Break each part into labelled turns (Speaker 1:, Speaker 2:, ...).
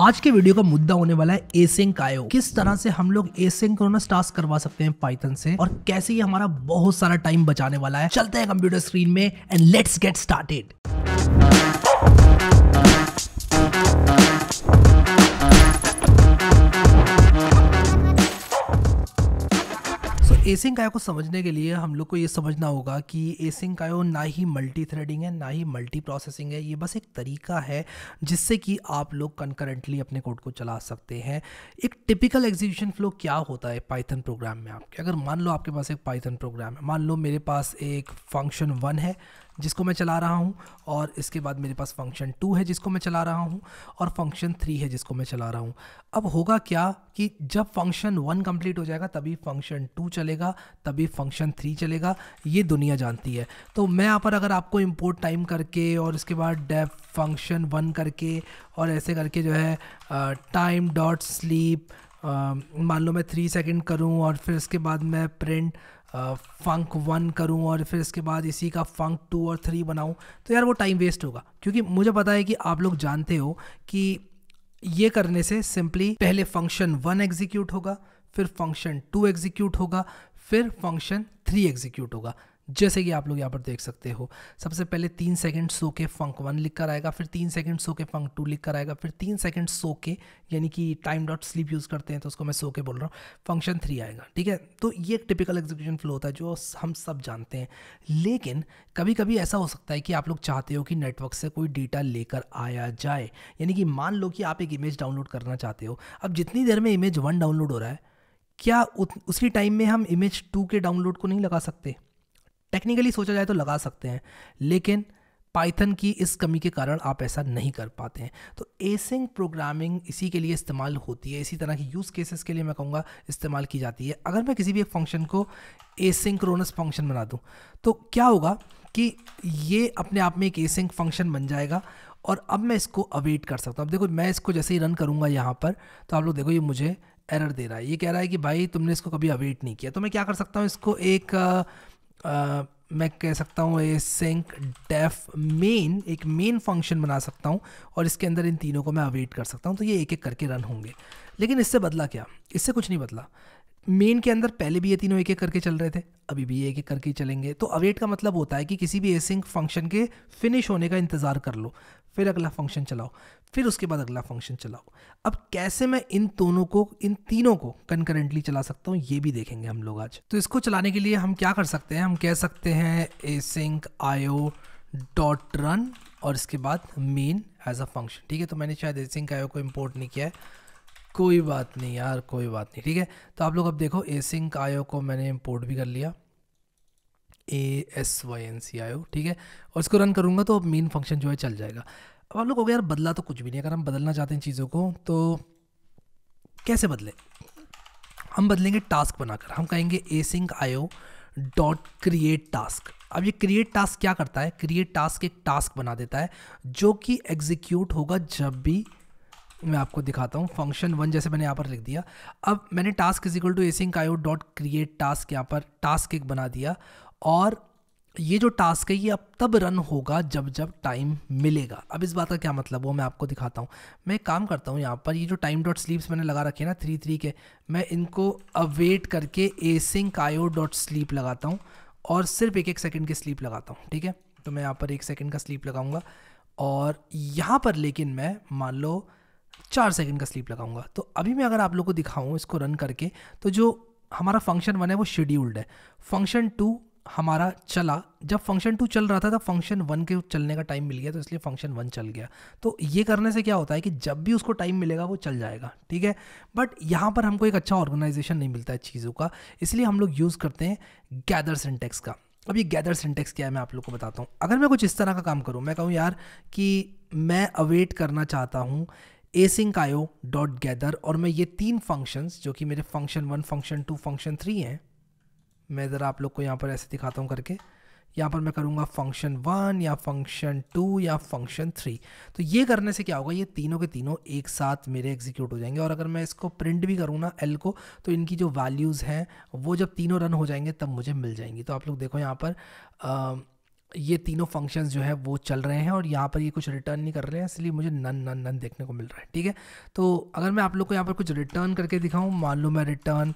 Speaker 1: आज के वीडियो का मुद्दा होने वाला है एसिंक आयो किस तरह से हम लोग एसिंक्रोनस टास्क करवा सकते हैं पाइथन से और कैसे ये हमारा बहुत सारा टाइम बचाने वाला है चलते हैं कंप्यूटर स्क्रीन में and let's get started asyncio को समझने के लिए हम लोग को ये समझना होगा कि एसिंग कायो ना ही मल्टी थ्रेडिंग है ना ही मल्टी प्रोसेसिंग है ये बस एक तरीका है जिससे कि आप लोग कंकरेंटली अपने कोड को चला सकते हैं एक टिपिकल एग्जीक्यूशन फ्लो क्या होता है पाइथन प्रोग्राम में आपके अगर मान लो आपके पास एक पाइथन प्रोग्राम है मान लो मेरे पास एक फंक्शन वन है जिसको मैं चला रहा हूँ और इसके बाद मेरे पास फंक्शन टू है जिसको मैं चला रहा हूँ और फंक्शन थ्री है जिसको मैं चला रहा हूँ अब होगा क्या कि जब फंक्शन वन कंप्लीट हो जाएगा तभी फंक्शन टू चलेगा चलेगा तभी फंक्शन थ्री चलेगा ये दुनिया जानती है तो मैं यहाँ पर अगर आपको इम्पोर्ट टाइम करके और इसके बाद डेप फंक्शन वन करके और ऐसे करके जो है टाइम डॉट स्लीप मान लो मैं थ्री सेकेंड करूँ और फिर इसके बाद मैं प्रिंट फंक वन करूं और फिर इसके बाद इसी का फंक टू और थ्री बनाऊं तो यार वो टाइम वेस्ट होगा क्योंकि मुझे पता है कि आप लोग जानते हो कि ये करने से सिंपली पहले फंक्शन वन एग्जीक्यूट होगा फिर फंक्शन टू एग्जीक्यूट होगा फिर फंक्शन थ्री एग्जीक्यूट होगा जैसे कि आप लोग यहाँ पर देख सकते हो सबसे पहले तीन सेकंड सो के फंक वन लिख कर आएगा फिर तीन सेकंड सो के फंक टू लिख कर आएगा फिर तीन सेकंड सो के यानी कि टाइम डॉट स्लीप यूज़ करते हैं तो उसको मैं सो के बोल रहा हूँ फंक्शन थ्री आएगा ठीक है तो ये एक टिपिकल एग्जीक्यूशन फ्लो होता है जो हम सब जानते हैं लेकिन कभी कभी ऐसा हो सकता है कि आप लोग चाहते हो कि नेटवर्क से कोई डेटा लेकर आया जाए यानी कि मान लो कि आप एक इमेज डाउनलोड करना चाहते हो अब जितनी देर में इमेज वन डाउनलोड हो रहा है क्या उसी टाइम में हम इमेज टू के डाउनलोड को नहीं लगा सकते टेक्निकली सोचा जाए तो लगा सकते हैं लेकिन पाइथन की इस कमी के कारण आप ऐसा नहीं कर पाते हैं तो एसिंग प्रोग्रामिंग इसी के लिए इस्तेमाल होती है इसी तरह की यूज़ केसेस के लिए मैं कहूँगा इस्तेमाल की जाती है अगर मैं किसी भी एक फंक्शन को एसिंक्रोनस फंक्शन बना दूँ तो क्या होगा कि ये अपने आप में एक एसिंक फंक्शन बन जाएगा और अब मैं इसको अवेट कर सकता हूँ अब देखो मैं इसको जैसे ही रन करूँगा यहाँ पर तो आप लोग देखो ये मुझे एरर दे रहा है ये कह रहा है कि भाई तुमने इसको कभी अवेट नहीं किया तो मैं क्या कर सकता हूँ इसको एक आ, आ, मैं कह सकता हूँ ए सिंक डेफ मेन एक मेन फंक्शन बना सकता हूँ और इसके अंदर इन तीनों को मैं अवेट कर सकता हूँ तो ये एक एक करके रन होंगे लेकिन इससे बदला क्या इससे कुछ नहीं बदला मेन के अंदर पहले भी ये तीनों एक एक करके चल रहे थे अभी भी एक एक करके चलेंगे तो अवेट का मतलब होता है कि किसी भी एसिंक फंक्शन के फिनिश होने का इंतज़ार कर लो फिर अगला फंक्शन चलाओ फिर उसके बाद अगला फंक्शन चलाओ अब कैसे मैं इन दोनों को इन तीनों को कंकरेंटली चला सकता हूँ ये भी देखेंगे हम लोग आज तो इसको चलाने के लिए हम क्या कर सकते हैं हम कह सकते हैं एसिंक आयो डॉट रन और इसके बाद मेन एज अ फंक्शन ठीक है तो मैंने शायद एसिंक आयो को इम्पोर्ट नहीं किया है कोई बात नहीं यार कोई बात नहीं ठीक है तो आप लोग अब देखो एसिंक आयो को मैंने इम्पोर्ट भी कर लिया A S Y N C I O ठीक है और इसको रन करूँगा तो अब मेन फंक्शन जो है चल जाएगा अब आप लोग हो गया यार बदला तो कुछ भी नहीं अगर हम बदलना चाहते हैं चीज़ों को तो कैसे बदले हम बदलेंगे टास्क बनाकर हम कहेंगे async io dot create task अब ये क्रिएट टास्क क्या करता है क्रिएट टास्क एक टास्क बना देता है जो कि एग्जीक्यूट होगा जब भी मैं आपको दिखाता हूँ फंक्शन वन जैसे मैंने यहाँ पर लिख दिया अब मैंने task is equal to async io dot create task यहाँ पर टास्क एक बना दिया और ये जो टास्क है ये अब तब रन होगा जब जब टाइम मिलेगा अब इस बात का क्या मतलब वो मैं आपको दिखाता हूँ मैं काम करता हूँ यहाँ पर ये जो टाइम डॉट स्लीप्स मैंने लगा रखे हैं ना थ्री थ्री के मैं इनको अवेट करके एसिंक आयो डॉट स्लीप लगाता हूँ और सिर्फ एक एक सेकेंड की स्लीप लगाता हूँ ठीक है तो मैं यहाँ पर एक सेकेंड का स्लीप लगाऊँगा और यहाँ पर लेकिन मैं मान लो चार सेकंड का स्लीप लगाऊंगा तो अभी मैं अगर आप लोग को दिखाऊँ इसको रन करके तो जो हमारा फंक्शन वन है वो शेड्यूल्ड है फंक्शन टू हमारा चला जब फंक्शन टू चल रहा था तब फंक्शन वन के चलने का टाइम मिल गया तो इसलिए फंक्शन वन चल गया तो ये करने से क्या होता है कि जब भी उसको टाइम मिलेगा वो चल जाएगा ठीक है बट यहाँ पर हमको एक अच्छा ऑर्गेनाइजेशन नहीं मिलता है चीज़ों का इसलिए हम लोग यूज़ करते हैं गैदर सिंटेक्स का अब ये गैदर सिंटेक्स क्या है मैं आप लोग को बताता हूँ अगर मैं कुछ इस तरह का काम करूँ मैं कहूँ यार कि मैं अवेट करना चाहता हूँ एसिंक आयो डॉट गैदर और मैं ये तीन फंक्शंस जो कि मेरे function one function two function three हैं मैं ज़रा आप लोग को यहाँ पर ऐसे दिखाता हूँ करके यहाँ पर मैं करूँगा फंक्शन वन या फंक्शन टू या फंक्शन थ्री तो ये करने से क्या होगा ये तीनों के तीनों एक साथ मेरे एग्जीक्यूट हो जाएंगे और अगर मैं इसको प्रिंट भी करूँ ना एल को तो इनकी जो वैल्यूज़ हैं वो जब तीनों रन हो जाएंगे तब मुझे मिल जाएंगी तो आप लोग देखो यहाँ पर ये तीनों फंक्शंस जो है वो चल रहे हैं और यहाँ पर ये कुछ रिटर्न नहीं कर रहे हैं इसलिए मुझे नन नन नन देखने को मिल रहा है ठीक है तो अगर मैं आप लोग को यहाँ पर कुछ रिटर्न करके दिखाऊँ मान लो मैं रिटर्न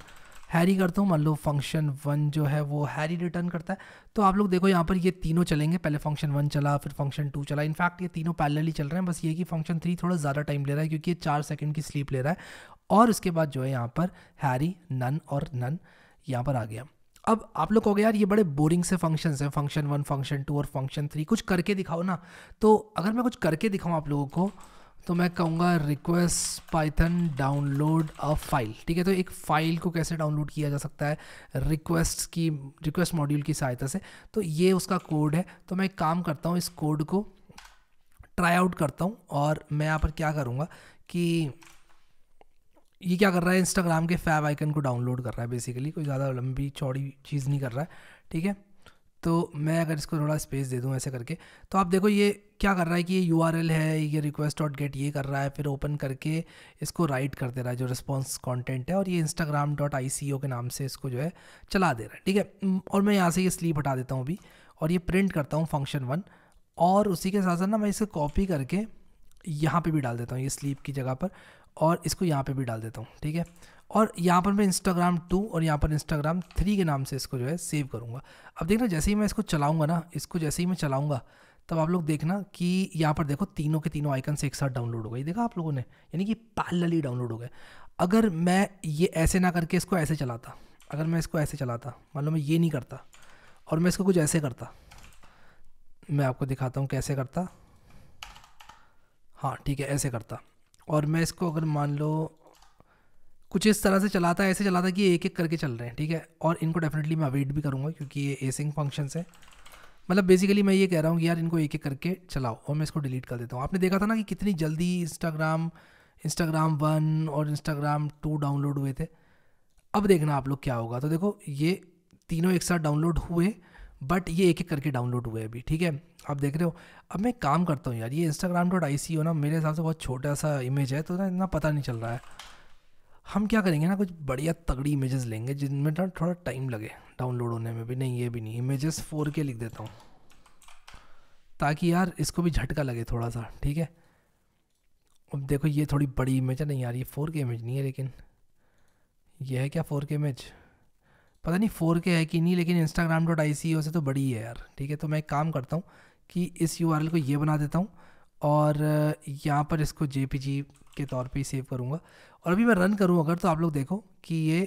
Speaker 1: हैरी करता हूँ मान लो फंक्शन वन जो है वो हैरी रिटर्न करता है तो आप लोग देखो यहाँ पर ये तीनों चलेंगे पहले फंक्शन वन चला फिर फंक्शन टू चला इनफैक्ट ये तीनों ही चल रहे हैं बस ये कि फंक्शन थ्री थोड़ा ज़्यादा टाइम ले रहा है क्योंकि ये चार सेकेंड की स्लीप ले रहा है और उसके बाद जो है यहाँ पर हैरी नन और नन यहाँ पर आ गया अब आप लोग कहोगे यार ये बड़े बोरिंग से फंक्शन हैं फंक्शन वन फंक्शन टू और फंक्शन थ्री कुछ करके दिखाओ ना तो अगर मैं कुछ करके दिखाऊँ आप लोगों को तो मैं कहूँगा request python download a file ठीक है तो एक फ़ाइल को कैसे डाउनलोड किया जा सकता है रिक्वेस्ट की रिक्वेस्ट मॉड्यूल की सहायता से तो ये उसका कोड है तो मैं एक काम करता हूँ इस कोड को ट्राई आउट करता हूँ और मैं यहाँ पर क्या करूँगा कि ये क्या कर रहा है इंस्टाग्राम के फैब आइकन को डाउनलोड कर रहा है बेसिकली कोई ज़्यादा लंबी चौड़ी चीज़ नहीं कर रहा है ठीक है तो मैं अगर इसको थोड़ा स्पेस दे दूँ ऐसे करके तो आप देखो ये क्या कर रहा है कि ये यू है ये रिक्वेस्ट डॉट गेट ये कर रहा है फिर ओपन करके इसको राइट कर दे रहा है जो रिस्पॉन्स कॉन्टेंट है और ये इंस्टाग्राम डॉट आई के नाम से इसको जो है चला दे रहा है ठीक है और मैं यहाँ से ये स्लीप हटा देता हूँ अभी और ये प्रिंट करता हूँ फंक्शन वन और उसी के साथ साथ ना मैं इसे कॉपी करके यहाँ पे भी डाल देता हूँ ये स्लीप की जगह पर और इसको यहाँ पे भी डाल देता हूँ ठीक है और यहाँ पर मैं इंस्टाग्राम टू और यहाँ पर इंस्टाग्राम थ्री के नाम से इसको जो है सेव करूँगा अब देखना जैसे ही मैं इसको चलाऊँगा ना इसको जैसे ही मैं चलाऊँगा तब आप लोग देखना कि यहाँ पर देखो तीनों के तीनों आइकन से एक साथ डाउनलोड हो गए देखा आप लोगों ने यानी कि पैरेलली डाउनलोड हो गए अगर मैं ये ऐसे ना करके इसको ऐसे चलाता अगर मैं इसको ऐसे चलाता मान लो मैं ये नहीं करता और मैं इसको कुछ ऐसे करता मैं आपको दिखाता हूँ कैसे करता हाँ ठीक है ऐसे करता और मैं इसको अगर मान लो कुछ इस तरह से चलाता है ऐसे चलाता कि एक एक करके चल रहे हैं ठीक है और इनको डेफिनेटली मैं अवेट भी करूँगा क्योंकि ये एसिंग फंक्शंस हैं मतलब बेसिकली मैं ये कह रहा हूँ कि यार इनको एक एक करके चलाओ और मैं इसको डिलीट कर देता हूँ आपने देखा था ना कि कितनी जल्दी इंस्टाग्राम इंस्टाग्राम वन और इंस्टाग्राम टू डाउनलोड हुए थे अब देखना आप लोग क्या होगा तो देखो ये तीनों एक साथ डाउनलोड हुए बट ये एक एक करके डाउनलोड हुए अभी ठीक है आप देख रहे हो अब मैं काम करता हूँ यार ये इंस्टाग्राम डॉट आई सी हो ना मेरे हिसाब से बहुत छोटा सा इमेज है तो ना इतना पता नहीं चल रहा है हम क्या करेंगे ना कुछ बढ़िया तगड़ी इमेजेस लेंगे जिनमें ना थोड़ा टाइम लगे डाउनलोड होने में भी नहीं ये भी नहीं इमेजेस फोर के लिख देता हूँ ताकि यार इसको भी झटका लगे थोड़ा सा ठीक है अब देखो ये थोड़ी बड़ी इमेज है नहीं यार ये फोर के इमेज नहीं है लेकिन ये है क्या फोर के इमेज पता नहीं फोर के है कि नहीं लेकिन इंस्टाग्राम डॉट आई सी ओ से तो बड़ी है यार ठीक है तो मैं एक काम करता हूँ कि इस यू को ये बना देता हूँ और यहाँ पर इसको जे के तौर पे ही सेव करूँगा और अभी मैं रन करूँ अगर तो आप लोग देखो कि ये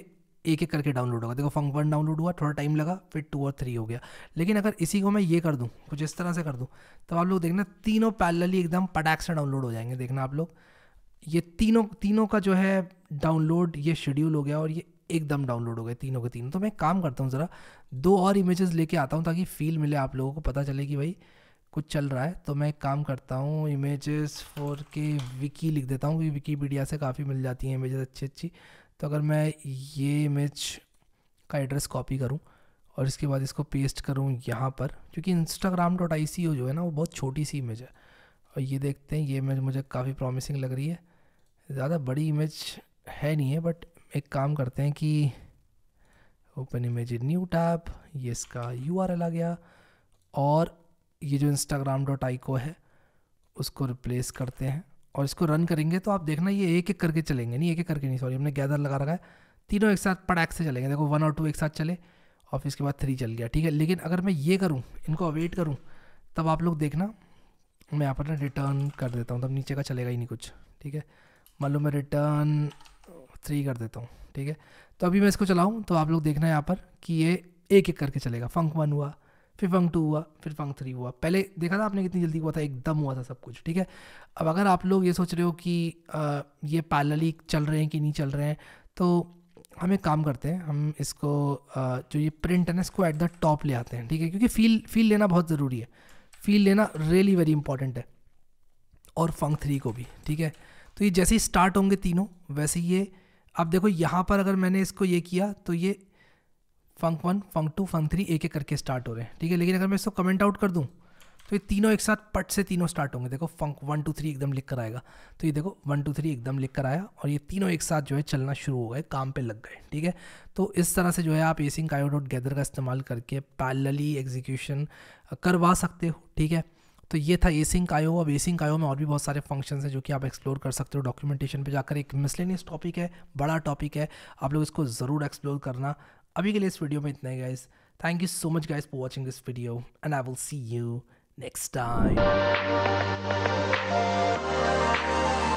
Speaker 1: एक एक करके डाउनलोड होगा देखो फंक वन डाउनलोड हुआ थोड़ा टाइम लगा फिर टू और थ्री हो गया लेकिन अगर इसी को मैं ये कर दूँ कुछ इस तरह से कर दूँ तो आप लोग देखना तीनों पैलली एकदम पटाख से डाउनलोड हो जाएंगे देखना आप लोग ये तीनों तीनों का जो है डाउनलोड ये शेड्यूल हो गया और ये एकदम डाउनलोड हो गए तीनों के तीनों तो मैं काम करता हूँ ज़रा दो और इमेजेस लेके आता हूँ ताकि फील मिले आप लोगों को पता चले कि भाई कुछ चल रहा है तो मैं एक काम करता हूँ इमेजेस फोर के विकी लिख देता हूँ क्योंकि विकीपीडिया से काफ़ी मिल जाती हैं इमेजेस अच्छी अच्छी तो अगर मैं ये इमेज का एड्रेस कॉपी करूँ और इसके बाद इसको पेस्ट करूँ यहाँ पर क्योंकि इंस्टाग्राम डॉट आई सी ओ जो है ना वो बहुत छोटी सी इमेज है और ये देखते हैं ये इमेज मुझे काफ़ी प्रॉमिसिंग लग रही है ज़्यादा बड़ी इमेज है नहीं है बट एक काम करते हैं कि ओपन इमेज न्यू टैप ये इसका यू आर एल आ गया और ये जो इंस्टाग्राम डॉट आइको है उसको रिप्लेस करते हैं और इसको रन करेंगे तो आप देखना ये एक एक करके चलेंगे नहीं एक एक करके नहीं सॉरी हमने गैदर लगा रखा है तीनों एक साथ पटाख से चलेंगे देखो वन और टू एक साथ चले और फिर इसके बाद थ्री चल गया ठीक है लेकिन अगर मैं ये करूँ इनको अवेट करूँ तब आप लोग देखना मैं यहाँ पर ना रिटर्न कर देता हूँ तब नीचे का चलेगा ही नहीं कुछ ठीक है मान लो मैं रिटर्न थ्री कर देता हूँ ठीक है तो अभी मैं इसको चलाऊँ तो आप लोग देखना यहाँ पर कि ये एक एक करके चलेगा फंक वन हुआ फिर फंक टू हुआ फिर फंक थ्री हुआ पहले देखा था आपने कितनी जल्दी हुआ था एकदम हुआ था सब कुछ ठीक है अब अगर आप लोग ये सोच रहे हो कि ये पैरेलली चल रहे हैं कि नहीं चल रहे हैं तो हम एक काम करते हैं हम इसको जो ये प्रिंट है ना इसको एट द टॉप ले आते हैं ठीक है क्योंकि फील फील लेना बहुत ज़रूरी है फील लेना रियली वेरी इंपॉर्टेंट है और फंक थ्री को भी ठीक है तो ये जैसे ही स्टार्ट होंगे तीनों वैसे ये आप देखो यहाँ पर अगर मैंने इसको ये किया तो ये func one func two func three एक एक करके स्टार्ट हो रहे हैं ठीक है लेकिन अगर मैं इसको कमेंट आउट कर दूँ तो ये तीनों एक साथ पट से तीनों स्टार्ट होंगे देखो फंक वन टू थ्री एकदम लिख कर आएगा तो ये देखो वन टू थ्री एकदम लिख कर आया और ये तीनों एक साथ जो है चलना शुरू हो गए काम पे लग गए ठीक है तो इस तरह से जो है आप एसिंग कायो डॉट गैदर का इस्तेमाल करके पैलली एग्जीक्यूशन करवा सकते हो ठीक है तो ये था एसिंग कायो अब एसिंग कायो में और भी बहुत सारे फंक्शन हैं जो कि आप एक्सप्लोर कर सकते हो डॉक्यूमेंटेशन पर जाकर एक मिसलेनियस टॉपिक है बड़ा टॉपिक है आप लोग इसको ज़रूर एक्सप्लोर करना अभी के लिए इस वीडियो में इतना ही guys thank you so much guys for watching this video and I will see you next time